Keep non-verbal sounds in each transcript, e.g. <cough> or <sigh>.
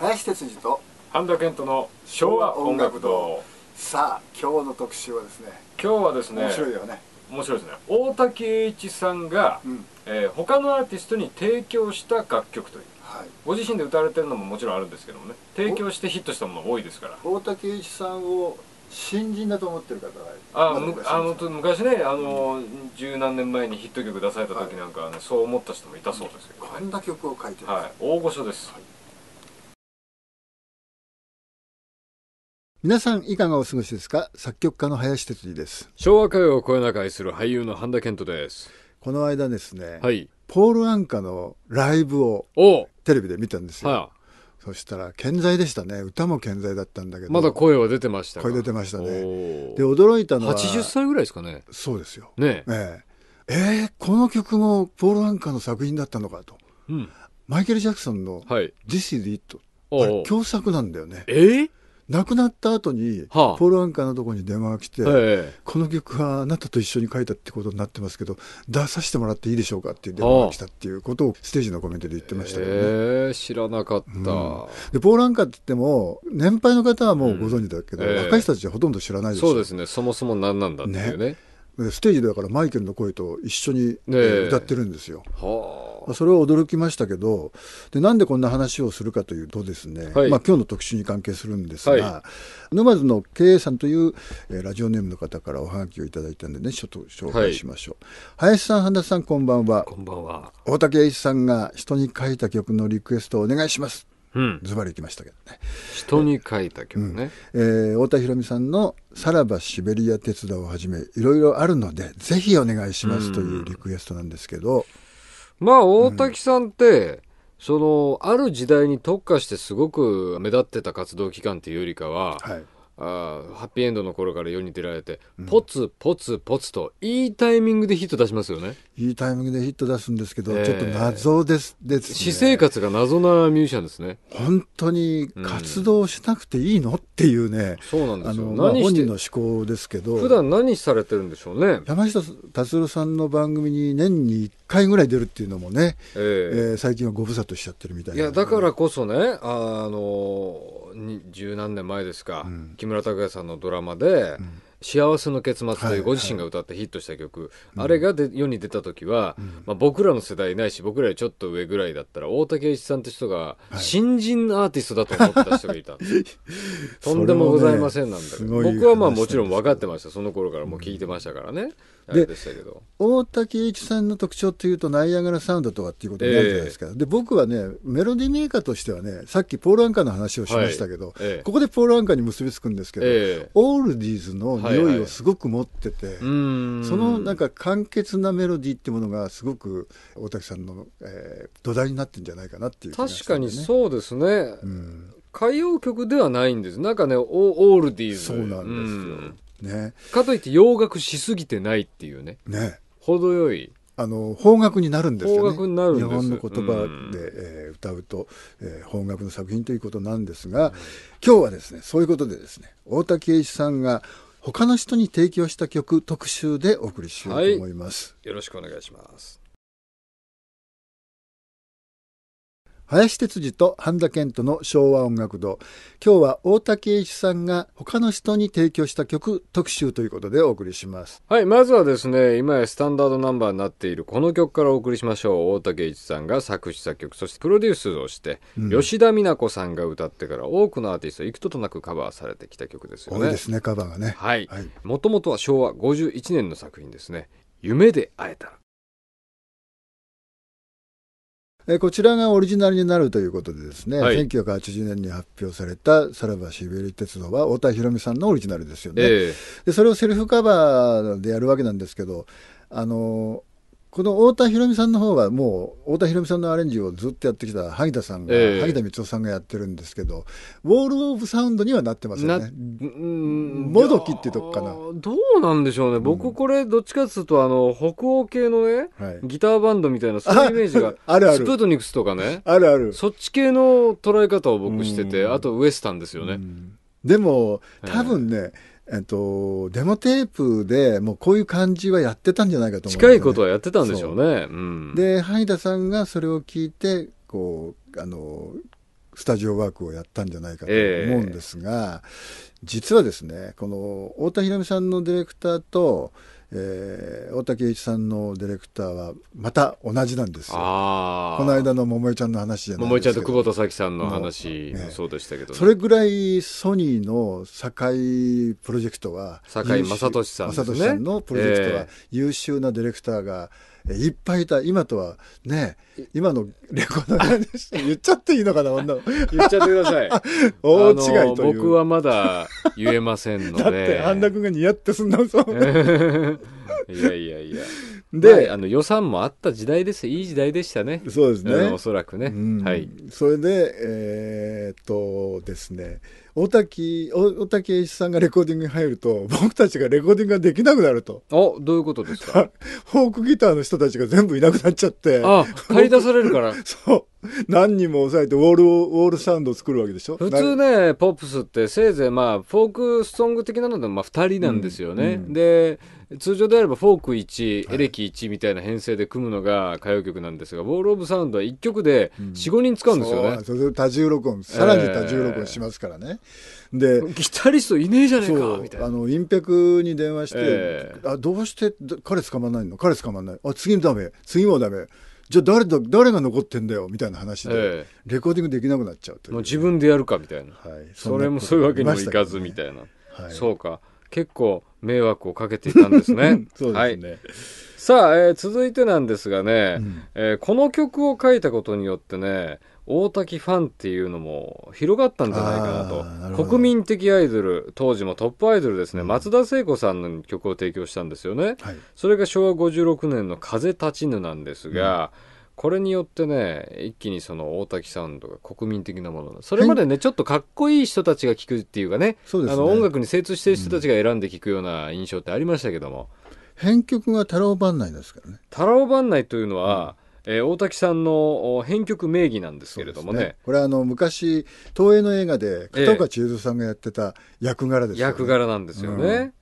林哲司と半田健人の昭和音楽堂さあ今日の特集はですね今日はですね面白いよね面白いですね大滝栄一さんが、うん、えー、他のアーティストに提供した楽曲という、はい、ご自身で歌われてるのももちろんあるんですけどもね提供してヒットしたものが多いですから大滝栄一さんを新人だと思ってる方があ、まあの昔ねあの、うん、十何年前にヒット曲出された時なんか、ねはい、そう思った人もいたそうですけど、ね、こんな曲を書いてる、はい、大御所です、はい皆さんいかがお過ごしですか作曲家の林哲司です昭和歌謡を声中愛する俳優の半田健人ですこの間ですね、はい、ポール・アンカのライブをテレビで見たんですよ、はあ、そしたら健在でしたね歌も健在だったんだけどまだ声は出てました声出てましたねで驚いたのは80歳ぐらいですかねそうですよねえええー、この曲もポール・アンカの作品だったのかと、うん、マイケル・ジャクソンの「はい、This is It」あれ共作なんだよねえー亡くなった後に、はあ、ポール・アンカーのところに電話が来て、この曲はあなたと一緒に書いたってことになってますけど、出させてもらっていいでしょうかっていう電話が来たっていうことをステージのコメントで言ってましたけどね。えー、知らなかった、うん、で、ポール・アンカーって言っても、年配の方はもうご存知だけど、うんえー、若い人たちはほとんど知らないでしょ。そうですね、そもそも何なんだっていうね。ねステージだからマイケルの声と一緒に、歌ってるんですよ。はあ、それは驚きましたけどでなんでこんな話をするかというとですね、はい、まあ、今日の特集に関係するんですが、はい、沼津の K さんという、えー、ラジオネームの方からおはがきをいただいたんでねちょっと紹介しましょう、はい、林さん半田さんこんばんはこんばんは大竹栄一さんが人に書いた曲のリクエストをお願いしますズバリ言きましたけどね。人に書いた曲ね。えー、太田博美さんのさらばシベリア鉄道をはじめ、いろいろあるので、ぜひお願いしますというリクエストなんですけど。まあ、大滝さんって、その、ある時代に特化してすごく目立ってた活動期間っていうよりかは、はいあハッピーエンドの頃から世に出られて、うん、ポツポツポツといいタイミングでヒット出しますよねいいタイミングでヒット出すんですけど、えー、ちょっと謎ですです、ね、私生活が謎なミュージシャンですね本当に活動しなくていいの、うん、っていうねそうなんですよ、まあ、本人の思考ですけど普段何されてるんでしょうね山下達郎さんの番組に年に1回ぐらい出るっていうのもね、えー、えー、最近はご無沙汰しちゃってるみたいないやだからこそねあの十何年前ですか、木村拓哉さんのドラマで、うん幸せの結末」というご自身が歌ってヒットした曲、あれがで世に出た時は、まあ、僕らの世代ないし僕らよりちょっと上ぐらいだったら大竹栄一さんって人が新人アーティストだと思った人がいたんです、は <laughs> い、とんでもございませんなんだけど、ね、僕はまあもちろん分かってましたその頃からもう聞いてましたからね、で大竹栄一さんの特徴というとナイアガラサウンドとかっていうことになるじゃないですか、えー、で僕はねメロディーメーカーとしてはねさっきポール・アンカーの話をしましたけど、はいえー、ここでポール・アンカーに結びつくんですけど、えー、オールディーズの勢いをすごく持ってて、はいはい、そのなんか簡潔なメロディーってものがすごく大竹さんの、えー、土台になってんじゃないかなっていう、ね、確かにそうですね、うん、歌謡曲ではないんですなんかねオールディーズそうなんですよ、ね、かといって洋楽しすぎてないっていうねね程よいあの邦楽になるんですよね日本の言葉で、うえー、歌うと、えー、邦楽の作品ということなんですが、うん、今日はですねそういうことでですね大竹栄一さんが他の人に提供した曲特集でお送りしようと思います、はい、よろしくお願いします林哲司と半田健人の昭和音楽堂今日は大竹栄一さんが他の人に提供した曲特集ということでお送りしますはいまずはですね今やスタンダードナンバーになっているこの曲からお送りしましょう大竹栄一さんが作詞作曲そしてプロデュースをして、うん、吉田美奈子さんが歌ってから多くのアーティスト幾度となくカバーされてきた曲ですよね多いですねカバーがねはいもともとは昭和51年の作品ですね夢で会えたらえこちらがオリジナルになるということでですね、はい、1980年に発表された「さらばシベリ鉄道」は太田博美さんのオリジナルですよね、えー、でそれをセルフカバーでやるわけなんですけどあのこの太田博美さんの方はもう太田博美さんのアレンジをずっとやってきた萩田さんが、えー、萩田光夫さんがやってるんですけどウォール・オブ・サウンドにはなってますよねもどきってとこかなどうなんでしょうね、僕これどっちかっつうとあの北欧系のね、ギターバンドみたいなそういうイメージが <laughs> あるあるスプートニクスとかねあるあるそっち系の捉え方を僕しててあとウエスタンですよねでも多分ね、はいえっと、デモテープでもうこういう感じはやってたんじゃないかと思う、ね、近いことはやってたんでしょうね。ううん、で、ハ田さんがそれを聞いて、こう、あの、スタジオワークをやったんじゃないかと思うんですが、えー、実はですね、この太田裕美さんのディレクターと、えー、大竹一さんのディレクターはまた同じなんですよこの間の桃恵ちゃんの話じゃないですけ桃ちゃんと久保田紀さんの話もそうでしたけど、ねそれぐらいソニーの堺プロジェクトは堺正俊さん、ね、正俊さんのプロジェクトは優秀なディレクターが、えーいっぱいいた。今とはね、今のレコード言っちゃっていいのかな、女言っちゃってください。<laughs> 大違いと僕はまだ言えませんので。だって、半田君が似合ってすんな、そう。いやいやいや。で、まあ、あの予算もあった時代ですいい時代でしたね。そうですね。おそらくね。はい。それで、えー、っとですね、大滝大滝栄一さんがレコーディングに入ると <laughs> 僕たちがレコーディングができなくなるとあどういうことですか <laughs> フォークギターの人たちが全部いなくなっちゃってあ借り出されるから <laughs> そう <laughs> 何人も抑えてウォール、ウォールサウンドを作るわけでしょ普通ね、ポップスってせいぜいまあ、フォークソング的なのでまあ2人なんですよね。うんうん、で、通常であればフォーク1、はい、エレキ1みたいな編成で組むのが歌謡曲なんですが、ウォール・オブ・サウンドは1曲で4、5人使うんですよね。そう多重録音、さらに多重録音しますからね。えー、で、ギタリストいねえじゃねえか、みたいな。あの、に電話して、えー、あ、どうして彼捕まんないの彼捕まんない。あ、次ダメ。次もダメ。じゃあ誰だ誰が残ってんだよみたいな話で、レコーディングできなくなっちゃうという、ええ、もう自分でやるかみたいな、はい、それもそういうわけにもいかずみたいな、はい、そうか結構迷惑をかけていたんですね <laughs> そうですね、はい、さあ、えー、続いてなんですがね、うん、えー、この曲を書いたことによってね大滝ファンっていうのも広がったんじゃないかなと国民的アイドル当時もトップアイドルですね、うん、松田聖子さんの曲を提供したんですよね、はい、それが昭和56年の「風立ちぬ」なんですが、うん、これによってね一気にその大滝サウンドが国民的なものそれまでねちょっとかっこいい人たちが聴くっていうかね、ね、あの音楽に精通してる人たちが選んで聴くような印象ってありましたけども、うん、編曲が太郎番内ですからね太郎番内というのは、えー、大滝さんの編曲名義なんですけれどもね、ね、これはあの昔東映の映画で片岡千恵三さんがやってた役柄ですよね、えー、役柄なんですよね、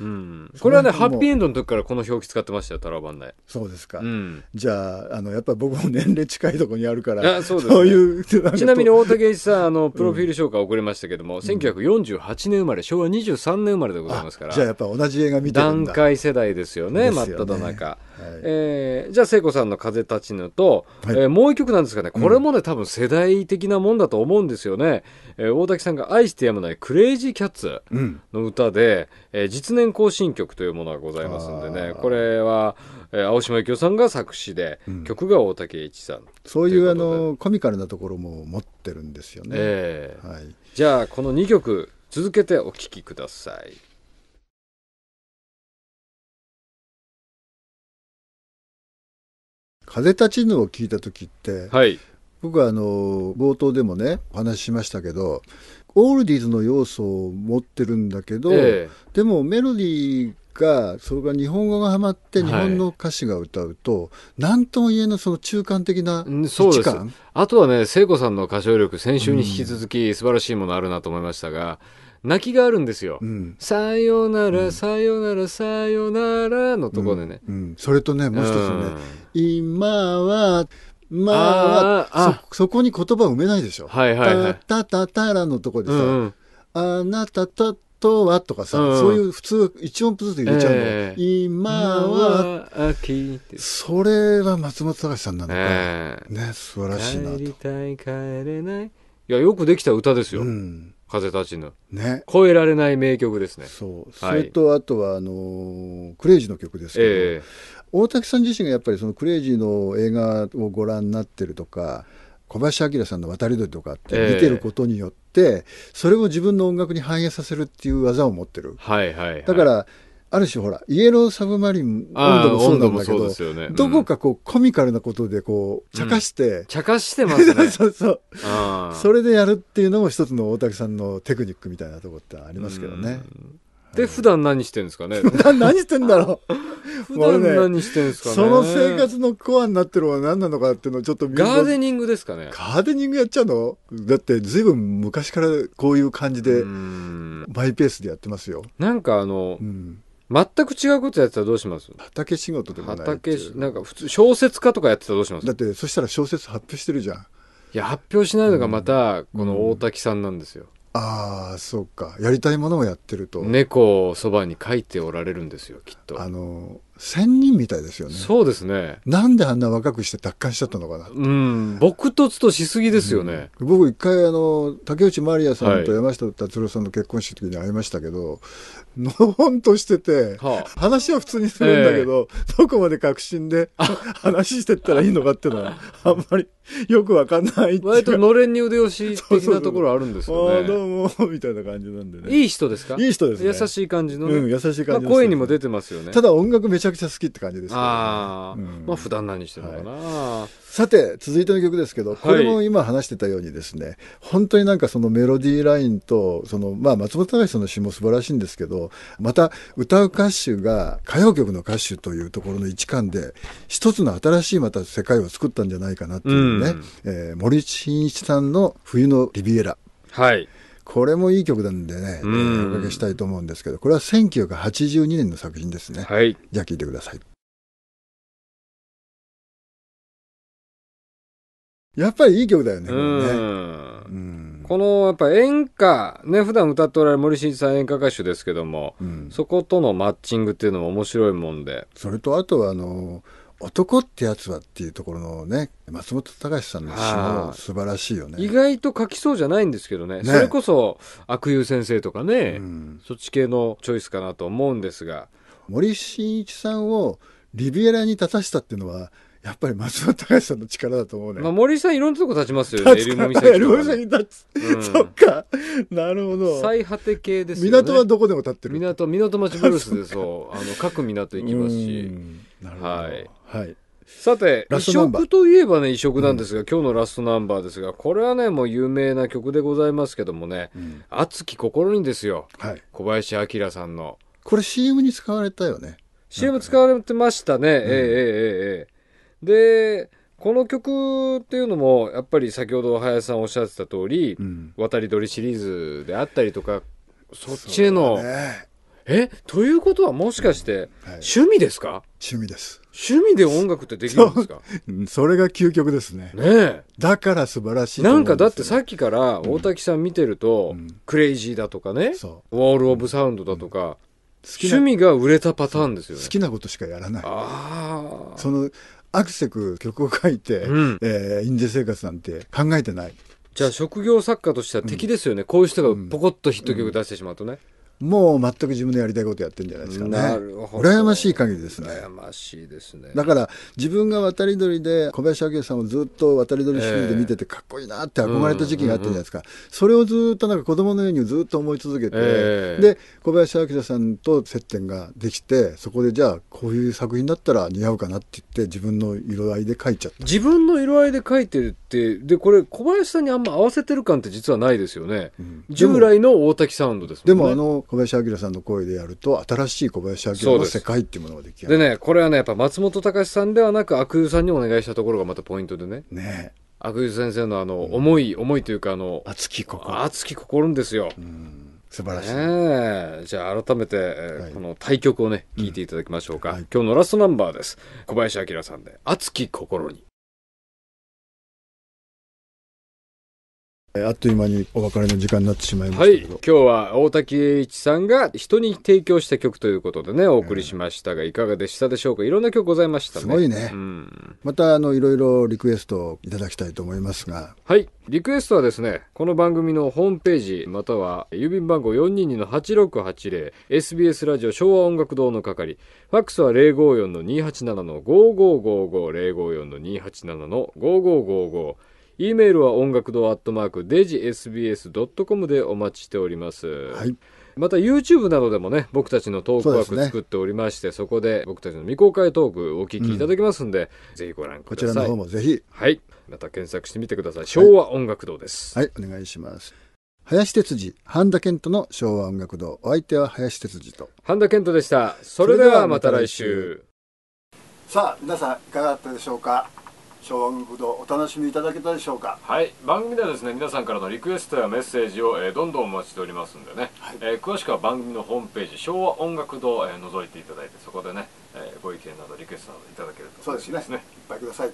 うんこれはねハッピーエンドの時からこの表記使ってましたよタラバンダイそうですか、うん、じゃああのやっぱ僕も年齢近いとこにあるからそう、ね,、いうちなみに大竹一さんあのプロフィール紹介遅れましたけども、うん、1948年生まれ昭和23年生まれでございますからじゃあやっぱ同じ映画見てるんだ段階世代ですよね真っ只中、はい、えー、じゃあ聖子さんの「風立ちぬと」と、はい、えー、もう一曲なんですかねこれもね、うん、多分世代的なもんだと思うんですよね、えー、大竹さんが愛してやまないクレイジーキャッツの歌で、うん、えー、実年年行進曲というものがございますんでね、これは、えー、青島幸男さんが作詞で、うん、曲が大竹一さん。そういうあのコミカルなところも持ってるんですよね。えー、はい、じゃあ、この2曲、続けてお聴きください。風立ちぬを聞いた時って、はい、僕はあの冒頭でもねお話ししましたけどオールディーズの要素を持ってるんだけど、えでもメロディーがそれが日本語がはまって日本の歌詞が歌うと何、はい、とも言えいその中間的な位置感あとはね聖子さんの歌唱力先週に引き続き素晴らしいものあるなと思いましたが、うん、泣きがあるんですよ「うん、さよなら、うん、さよならさよなら」のところでね、それとねもう一つね「今は」まああそ、そこに言葉を埋めないでしょ。はいはいはい。たたたらのとこでさ、うんあなたたとはとかさ、うん、そういう普通一音ずつ入れちゃうの。えー、今は、それは松本隆さんなのか、えー、ね、素晴らしいなと。帰りたい帰れない。いや、よくできた歌ですよ。うん風立ちぬ。ね。超えられない名曲ですね。そう。それと、あとは、あのー、クレイジーの曲ですけど、え大滝さん自身がやっぱりそのクレイジーの映画をご覧になってるとか小林明さんの渡り鳥とかって見てることによって、それを自分の音楽に反映させるっていう技を持ってる。はいはい、はい、だからある種ほら、イエローサブマリン、温度もそうなんだけど、ねうん、どこかこうコミカルなことでこう、茶化して、うん、茶化してますね。<laughs> そうそう。それでやるっていうのも一つの大竹さんのテクニックみたいなとこってありますけどね。うんで、普段何してんですかね。普 <laughs> 段何してんだろう。<laughs> 普段何してんですかね。その生活のコアになってるのは何なのかっていうのをちょっとガーデニングですかね。ガーデニングやっちゃうのだってずいぶん昔からこういう感じで、マイペースでやってますよ。なんかあの、うん全く違うことやってたらどうします畑仕事でもない畑なんか普通小説家とかやってたらどうしますだってそしたら小説発表してるじゃんいや発表しないのがまた、この大滝さんなんですよ、ああそうかやりたいものをやってると猫をそばに描いておられるんですよきっとあの仙人みたいですよね。そうですね。なんであんな若くして奪還しちゃったのかな。うん。僕とつとしすぎですよね。うん、僕一回あの、竹内まりやさんと山下達郎さんの結婚式の時に会いましたけど、のほんとしてて、はあ、話は普通にするんだけど、えー、どこまで確信で話してったらいいのかっていうのは、あんまりよくわかんない割とのれんに腕押し的なところあるんですよね。そうそうそうどうも、みたいな感じなんでね。いい人ですかいい人です、ね、優しい感じの、ね、うん、優しい感じ、ね、まあ、声にも出てますよね。ただ音楽めちゃちゃくちゃ好きって感じですけど、ね、あうん、まあ普段何してるのかな、はい、さて、続いての曲ですけど、これも今話してたようにですね、はい、本当になんかそのメロディーラインと、その、まあ松本隆さんの詩も素晴らしいんですけど、また歌う歌手が歌謡曲の歌手というところの一環で、一つの新しいまた世界を作ったんじゃないかなっていうね、うん、えー、森進一さんの冬のリビエラ。はい。これもいい曲なんでね、おかけしたいと思うんですけど、これは1982年の作品ですね。はい、じゃあ聴いてください。やっぱりいい曲だよね、うん、このやっぱ演歌、ね、普段歌っておられる森進一さん演歌歌手ですけども、うん、そことのマッチングっていうのも面白いもんで。それとあとはあのー、男ってやつはっていうところのね、松本隆さんの詩も素晴らしいよね。意外と書きそうじゃないんですけどね。ねそれこそ、悪友先生とかね、うん、そっち系のチョイスかなと思うんですが。森進一さんをリビエラに立たしたっていうのは、やっぱり松本隆さんの力だと思うね。まあ、森さんいろんなとこ立ちますよね。エルモ岬。エルモ岬に立つ。うん、そっか。なるほど。最果て系ですよね。港はどこでも立ってる。港、港町ブルースでそう。あの、各港行きますし。なるほど。はい。はい。さて、異色といえばね、異色なんですが、うん、今日のラストナンバーですが、これはね、もう有名な曲でございますけどもね、うん、熱き心にですよ。はい。小林明さんの。これ CM に使われたよね。CM 使われてましたね。ええええええ。で、この曲っていうのも、やっぱり先ほど林さんおっしゃってた通り、うん、渡り鳥シリーズであったりとか、そっちへの、ね、えということはもしかして、趣味ですか、はい、趣味です。趣味で音楽ってできるんですか <laughs> それが究極ですね。ねだから素晴らしい、ね、なんかだってさっきから大滝さん見てると、うん、クレイジーだとかね、ウォール・オブ・サウンドだとか、うん、趣味が売れたパターンですよね。好きなことしかやらない。ああ。その、アクセク曲を書いて、うん、えー、印税生活なんて考えてない。じゃあ職業作家としては敵ですよね。うん、こういう人がポコッとヒット曲出してしまうとね。うんもう全く自分のやりたいことやってるんじゃないですかね。羨ましい限りですね。羨ましいですね。だから自分が渡り鳥で小林明さんをずっと渡り鳥シーズで見ててかっこいいなって憧れた時期があったじゃないですか。それをずっとなんか子供のようにずっと思い続けて、えー、で、小林明さんと接点ができて、そこでじゃあこういう作品だったら似合うかなって言って自分の色合いで描いちゃった。自分の色合いで描いてるって、で、これ小林さんにあんま合わせてる感って実はないですよね。うん、従来の大滝サウンドですもんね。でもあの、小林明さんの声でやると新しい小林明の世界っていうものが出来るでねこれはねやっぱ松本隆さんではなく阿久悠さんにお願いしたところがまたポイントでねね久悠先生のあの思い、うん、思いというかあの熱き心熱き心ですよ、うん素晴らしい、ね、じゃあ改めて、この対局をね、聞いていただきましょうか、うんはい、今日のラストナンバーです小林明さんで「熱き心に」あっという間にお別れの時間になってしまいましたはい、今日は大滝栄一さんが人に提供した曲ということでね、お送りしましたが、いかがでしたでしょうか。いろんな曲ございましたね。すごいね。うん、また、あの、いろいろリクエストをいただきたいと思いますが。はい、リクエストはですね、この番組のホームページ、または郵便番号422-8680、SBS ラジオ昭和音楽堂の係、ファックスは054-287-5555、054-287-5555、e メールは音楽堂アットマークデジ SBS.com でお待ちしております。はいまた YouTube などでもね僕たちのトーク枠作っておりまして、ね、そこで僕たちの未公開トークお聞きいただきますんで、うん、ぜひご覧くださいこちらの方もぜひはいまた検索してみてください、い、昭和音楽堂ですはい、お願いします林哲司半田健人の昭和音楽堂お相手は林哲司と半田健人でしたそれではまた来週さあ皆さんいかがだったでしょうか昭和軍武道お楽しみいただけたでしょうかはい番組ではですね皆さんからのリクエストやメッセージを、えー、どんどんお待ちしておりますんでね、はい、えー、詳しくは番組のホームページ昭和音楽堂、えー、覗いていただいてそこでね、えー、ご意見などリクエストなどいただけると、ね、そうですねいっぱいください